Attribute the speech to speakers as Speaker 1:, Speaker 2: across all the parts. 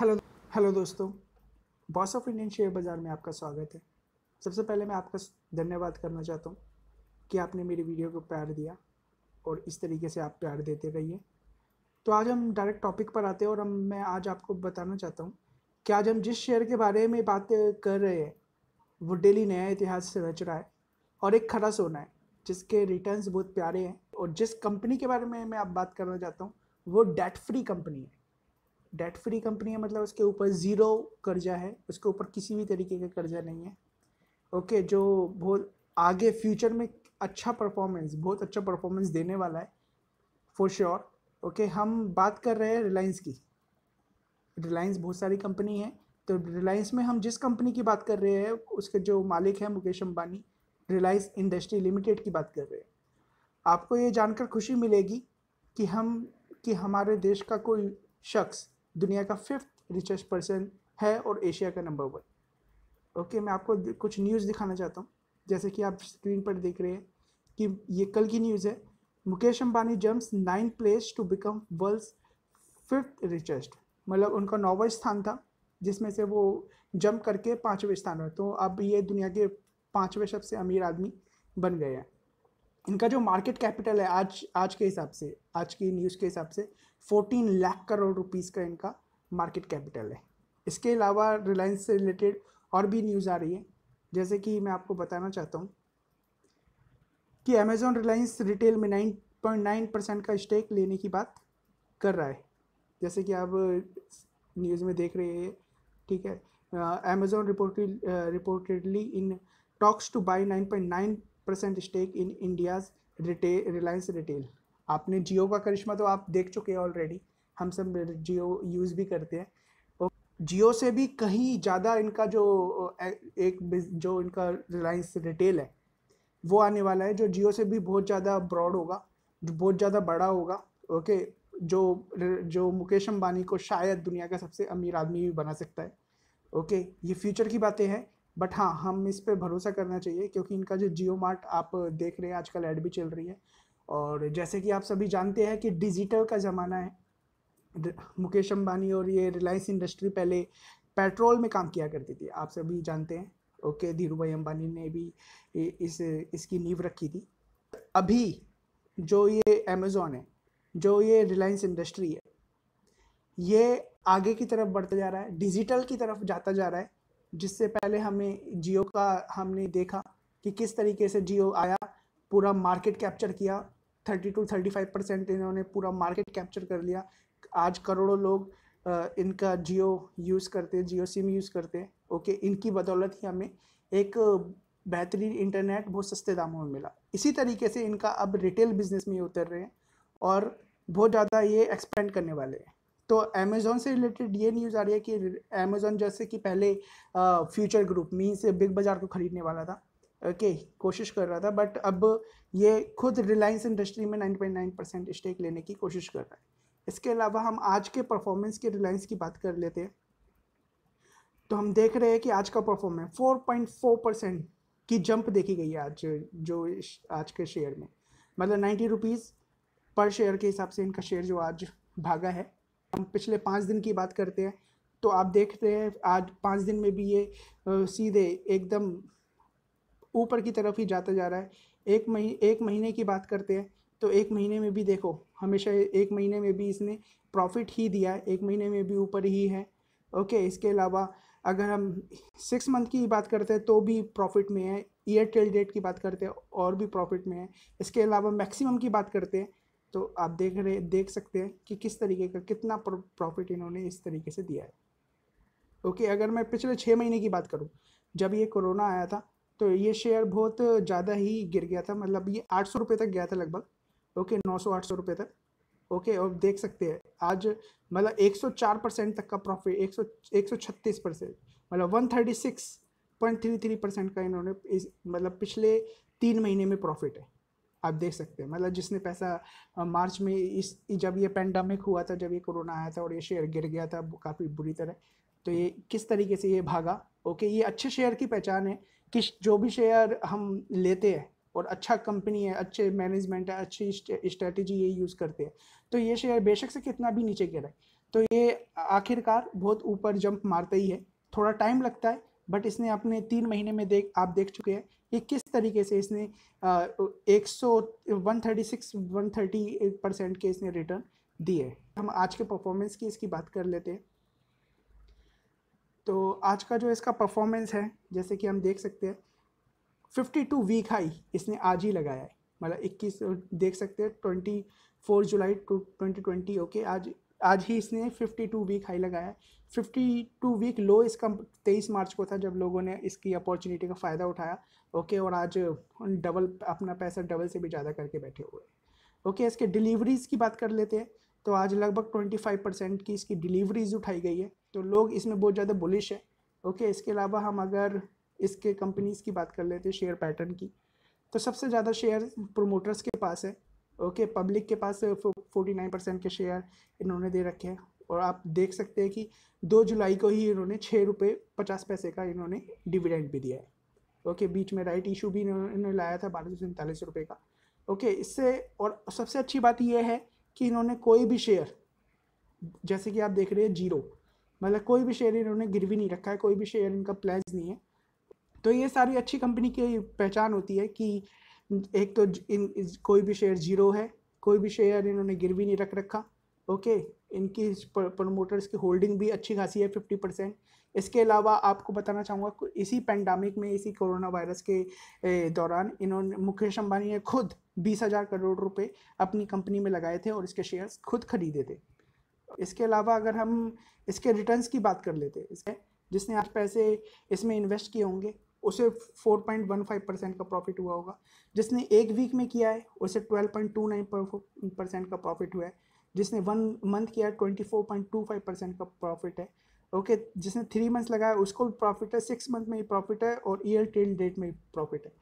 Speaker 1: hello hello दोस्तों boss of Indian share बाज़ार में आपका स्वागत है सबसे पहले मैं आपका धन्यवाद करना चाहता हूँ कि आपने मेरी वीडियो को प्यार दिया और इस तरीके से आप प्यार देते रहिए तो आज हम डायरेक्ट टॉपिक पर आते हैं और हम मैं आज आपको बताना चाहता हूँ कि आज हम जिस शेयर के बारे में बात कर रहे हैं वो डेली नया इतिहास से रच रहा है और एक खरा सोना है जिसके रिटर्न्स बहुत प्यारे हैं और जिस कंपनी के बारे में मैं आप बात करना चाहता हूँ वो डेट फ्री कंपनी है डेट फ्री कंपनी है मतलब उसके ऊपर ज़ीरो कर्जा है उसके ऊपर किसी भी तरीके का कर्जा नहीं है ओके okay, जो बहुत आगे फ्यूचर में अच्छा परफॉर्मेंस बहुत अच्छा परफॉर्मेंस देने वाला है फॉर श्योर ओके हम बात कर रहे हैं रिलायंस की रिलायंस बहुत सारी कंपनी है तो रिलायंस में हम जिस कंपनी की बात कर रहे हैं उसके जो मालिक हैं Mukesh Ambani Reliance Industry Limited की बात कर रहे हैं आपको ये जानकर खुशी मिलेगी कि हम कि हमारे देश का कोई शख्स दुनिया का फिफ्थ रिचेस्ट पर्सन है और एशिया का नंबर वन ओके मैं आपको कुछ न्यूज़ दिखाना चाहता हूँ जैसे कि आप स्क्रीन पर देख रहे हैं कि ये कल की न्यूज़ है Mukesh Ambani jumps nine place to become world fifth richest मतलब उनका नौवा स्थान था जिसमें से वो जंप करके पाँचवें स्थान पर तो अब ये दुनिया के पाँचवें सबसे अमीर आदमी बन गए हैं इनका जो मार्केट कैपिटल है आज आज के हिसाब से आज की न्यूज़ के हिसाब से फोर्टीन लाख करोड़ रुपीस का इनका मार्केट कैपिटल है इसके अलावा रिलायंस से रिलेटेड और भी न्यूज़ आ रही है जैसे कि मैं आपको बताना चाहता हूँ कि अमेजोन रिलायंस रिटेल में नाइन पॉइंट नाइन परसेंट का स्टेक लेने की बात कर रहा है जैसे कि आप न्यूज़ में देख रहे हैं ठीक है Amazon reported reportedly in talks to buy nine point nine percent stake in India's retail Reliance retail आपने जियो का करिश्मा तो आप देख चुके हैं ऑलरेडी हम सब जियो यूज़ भी करते हैं और जियो से भी कहीं ज़्यादा इनका जो एक जो इनका रिलायंस रिटेल है वो आने वाला है जो जियो से भी बहुत ज़्यादा ब्रॉड होगा बहुत ज़्यादा बड़ा होगा ओके जो जो मुकेश अम्बानी को शायद दुनिया का सबसे अमीर आदमी भी बना सकता है ओके ये फ्यूचर की बातें हैं बट हाँ हम इस पर भरोसा करना चाहिए क्योंकि इनका जो जियो मार्ट आप देख रहे हैं आजकल ऐड भी चल रही है और जैसे कि आप सभी जानते हैं कि डिजिटल का ज़माना है मुकेश अम्बानी और ये रिलायंस इंडस्ट्री पहले पेट्रोल में काम किया करती थी आप सभी जानते हैं ओके धीरू भाई अम्बानी ने भी इस इसकी नींव रखी थी अभी जो ये अमेज़ोन है जो ये रिलायंस इंडस्ट्री है ये आगे की तरफ बढ़ता जा रहा है डिजिटल की तरफ जाता जा रहा है जिससे पहले हमें जियो का हमने देखा कि किस तरीके से जियो आया पूरा मार्केट कैप्चर किया thirty two thirty five percent इन्होंने पूरा मार्केट कैप्चर कर लिया आज करोड़ों लोग इनका जियो यूज़ करते जियो सिम यूज़ करते हैं ओके इनकी बदौलत ही हमें एक बेहतरीन इंटरनेट बहुत सस्ते दामों में मिला इसी तरीके से इनका अब रिटेल बिजनेस में उतर रहे हैं और बहुत ज़्यादा ये एक्सपेंड करने वाले हैं तो अमेज़ोन से रिलेटेड ये न्यूज़ आ रही है कि अमेज़ोन जैसे कि पहले फ्यूचर ग्रुप मीन से बिग बाज़ार को ख़रीदने वाला था के कोशिश कर रहा था बट अब ये खुद रिलायंस इंडस्ट्री में nine point nine percent stake लेने की कोशिश कर रहा है इसके अलावा हम आज के परफॉर्मेंस के रिलायंस की बात कर लेते हैं तो हम देख रहे हैं कि आज का performance four point four percent की जंप देखी गई है आज जो आज के शेयर में मतलब नाइन्टी रुपीज़ पर शेयर के हिसाब से इनका शेयर जो आज भागा है हम पिछले पाँच दिन की बात करते हैं तो आप देखते हैं आज पाँच दिन में भी ये सीधे एकदम ऊपर की तरफ ही जाता जा रहा है एक मही एक महीने की बात करते हैं तो एक महीने में भी देखो हमेशा एक महीने में भी इसने प्रॉफिट ही दिया है एक महीने में भी ऊपर ही है ओके इसके अलावा अगर हम सिक्स मंथ की बात करते हैं तो भी प्रॉफिट में है ईयर टेल डेट की बात करते हैं और भी प्रॉफिट में है इसके अलावा मैक्सिमम की बात करते हैं तो आप देख रहे देख सकते हैं कि किस तरीके का कितना प्रॉफिट इन्होंने इस तरीके से दिया है ओके अगर मैं पिछले छः महीने की बात करूँ जब ये कोरोना आया था तो ये शेयर बहुत ज़्यादा ही गिर गया था मतलब ये आठ सौ रुपये तक गया था लगभग ओके नौ सौ आठ सौ रुपये तक ओके और देख सकते हैं आज मतलब एक सौ चार परसेंट तक का प्रॉफिट एक सौ एक सौ छत्तीस परसेंट मतलब one thirty six point three three percent का इन्होंने इस मतलब पिछले तीन महीने में प्रॉफिट है आप देख सकते हैं मतलब जिसने पैसा मार्च में इस जब ये पेंडेमिक हुआ था जब ये कोरोना आया था और ये शेयर गिर गया था काफ़ी बुरी तरह तो ये किस तरीके से ये भागा ओके ये अच्छे शेयर की पहचान है कि जो भी शेयर हम लेते हैं और अच्छा कंपनी है अच्छे मैनेजमेंट है अच्छी स्ट्रेटजी ये यूज़ करते हैं तो ये शेयर बेशक से कितना भी नीचे गिरा है तो ये आखिरकार बहुत ऊपर जंप मारता ही है थोड़ा टाइम लगता है बट इसने अपने तीन महीने में देख आप देख चुके हैं कि किस तरीके से इसने एक सौ one thirty six one thirty percent के इसने रिटर्न दिए हम आज के परफॉर्मेंस की इसकी बात कर लेते हैं तो आज का जो इसका परफॉर्मेंस है जैसे कि हम देख सकते हैं फिफ्टी टू वीक हाई इसने आज ही लगाया है मतलब इक्कीस देख सकते हैं twenty four July to twenty twenty okay आज आज ही इसने फिफ्टी टू वीक हाई लगाया है फिफ्टी टू वीक लो इसका तेईस मार्च को था जब लोगों ने इसकी अपॉर्चुनिटी का फ़ायदा उठाया ओके और आज डबल अपना पैसा डबल से भी ज़्यादा करके बैठे हुए ओके इसके डिलीवरीज़ की बात कर लेते हैं तो आज लगभग ट्वेंटी फाइव परसेंट की इसकी डिलीवरीज उठाई गई है तो लोग इसमें बहुत ज़्यादा बुलिश है ओके इसके अलावा हम अगर इसके कंपनीज़ की बात कर लेते हैं शेयर पैटर्न की तो सबसे ज़्यादा शेयर प्रोमोटर्स के पास है ओके पब्लिक के पास फोर्टी नाइन परसेंट के शेयर इन्होंने दे रखे हैं और आप देख सकते हैं कि दो जुलाई को ही इन्होंने छः रुपये पचास पैसे का इन्होंने डिविडेंड भी दिया है ओके बीच में राइट इशू भी इन्होंने लाया था बारह सौ सैंतालीस रुपये का ओके इससे और सबसे अच्छी बात यह है कि इन्होंने कोई भी शेयर जैसे कि आप देख रहे हैं जीरो मतलब कोई भी शेयर इन्होंने गिरवी नहीं रखा है कोई भी शेयर इनका प्लेज नहीं है तो ये सारी अच्छी कंपनी की पहचान होती है कि एक तो इन कोई भी शेयर जीरो है कोई भी शेयर इन्होंने गिरवी नहीं रख रखा ओके इनकी प्रमोटर्स की होल्डिंग भी अच्छी खासी है फिफ्टी परसेंट इसके अलावा आपको बताना चाहूँगा इसी पेंडामिक में इसी कोरोना वायरस के दौरान इन्होंने मुकेश अम्बानी ने खुद बीस हज़ार करोड़ रुपए अपनी कंपनी में लगाए थे और इसके शेयर्स खुद खरीदे थे इसके अलावा अगर हम इसके रिटर्न्स की बात कर लेते इसके जिसने आज पैसे इसमें इन्वेस्ट किए होंगे उसे 4.15 परसेंट का प्रॉफिट हुआ होगा जिसने एक वीक में किया है उसे 12.29 परसेंट का प्रॉफिट हुआ है जिसने वन मंथ किया है 24.25 परसेंट का प्रॉफिट है ओके जिसने थ्री मंथ्स लगाया उसको भी प्रॉफिट है सिक्स मंथ में ही प्रॉफिट है और ईयर टेल डेट में भी प्रॉफिट है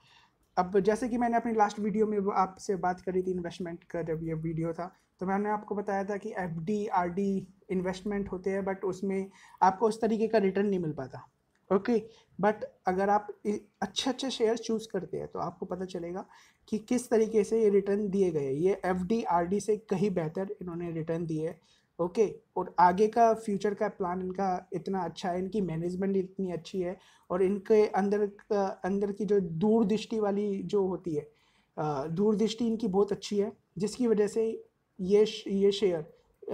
Speaker 1: अब जैसे कि मैंने अपनी लास्ट वीडियो में आपसे बात करी थी इन्वेस्टमेंट का जब ये वीडियो था तो मैंने आपको बताया था कि F D R D investment होते हैं बट उसमें आपको उस तरीके का रिटर्न नहीं मिल पाता ओके okay, बट अगर आप अच्छे अच्छे शेयर चूज़ करते हैं तो आपको पता चलेगा कि किस तरीके से ये रिटर्न दिए गए ये एफ डी आर डी से कहीं बेहतर इन्होंने रिटर्न दिए ओके और आगे का फ्यूचर का प्लान इनका इतना अच्छा है इनकी मैनेजमेंट इतनी अच्छी है और इनके अंदर अंदर की जो दूरदृष्टि वाली जो होती है दूरदृष्टि इनकी बहुत अच्छी है जिसकी वजह से ये ये शेयर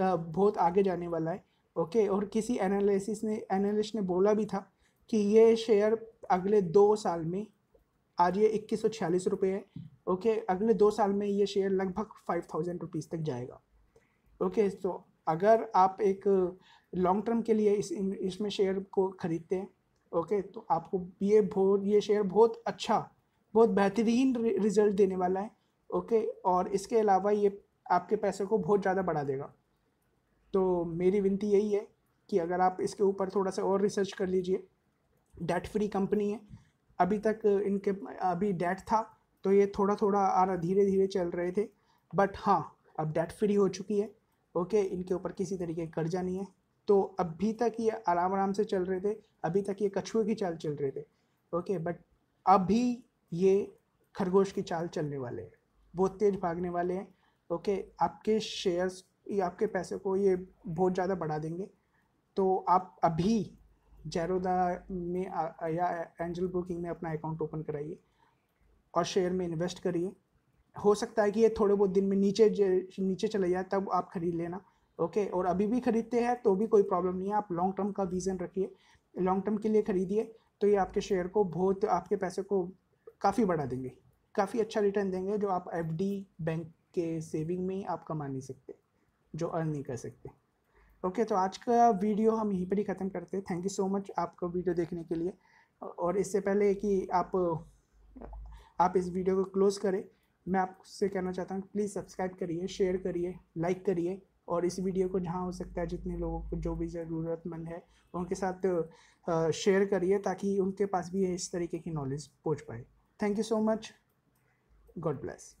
Speaker 1: बहुत आगे जाने वाला है ओके और किसी एनालिसिस ने एनालिस्ट ने बोला भी था कि ये शेयर अगले दो साल में आज ये इक्कीस सौ छियालीस रुपये है ओके अगले दो साल में ये शेयर लगभग फाइव थाउजेंड रुपीज़ तक जाएगा ओके तो अगर आप एक लॉन्ग टर्म के लिए इस इसमें शेयर को ख़रीदते हैं ओके तो आपको ये बहुत ये शेयर बहुत अच्छा बहुत बेहतरीन रिजल्ट देने वाला है ओके और इसके अलावा ये आपके पैसे को बहुत ज़्यादा बढ़ा देगा तो मेरी विनती यही है कि अगर आप इसके ऊपर थोड़ा सा और रिसर्च कर लीजिए डेट फ्री कंपनी है अभी तक इनके अभी डेट था तो ये थोड़ा थोड़ा आ रहा धीरे धीरे चल रहे थे बट हाँ अब डेट फ्री हो चुकी है ओके इनके ऊपर किसी तरीके का कर्जा नहीं है तो अभी तक ये आराम आराम से चल रहे थे अभी तक ये कछुए की चाल चल रहे थे ओके बट अभी ये खरगोश की चाल चलने वाले हैं बहुत तेज़ भागने वाले हैं ओके आपके शेयर्स या आपके पैसे को ये बहुत ज़्यादा बढ़ा देंगे तो आप अभी जैरोदा में या एंजल बुकिंग में अपना अकाउंट ओपन कराइए और शेयर में इन्वेस्ट करिए हो सकता है कि ये थोड़े बहुत दिन में नीचे नीचे चले जाए तब आप खरीद लेना ओके और अभी भी खरीदते हैं तो भी कोई प्रॉब्लम नहीं है आप लॉन्ग टर्म का विज़न रखिए लॉन्ग टर्म के लिए खरीदिए तो ये आपके शेयर को बहुत आपके पैसे को काफ़ी बढ़ा देंगे काफ़ी अच्छा रिटर्न देंगे जो आप एफ बैंक के सेविंग में आप कमा नहीं सकते जो अर्न नहीं कर सकते ओके तो आज का वीडियो हम यहीं पर ही ख़त्म करते हैं थैंक यू सो मच आपका वीडियो देखने के लिए और इससे पहले कि आप आप इस वीडियो को क्लोज़ करें मैं आपसे कहना चाहता हूँ प्लीज़ सब्सक्राइब करिए शेयर करिए लाइक करिए और इस वीडियो को जहाँ हो सकता है जितने लोगों को जो भी ज़रूरतमंद है उनके साथ शेयर करिए ताकि उनके पास भी इस तरीके की नॉलेज पहुँच पाए thank you so much God bless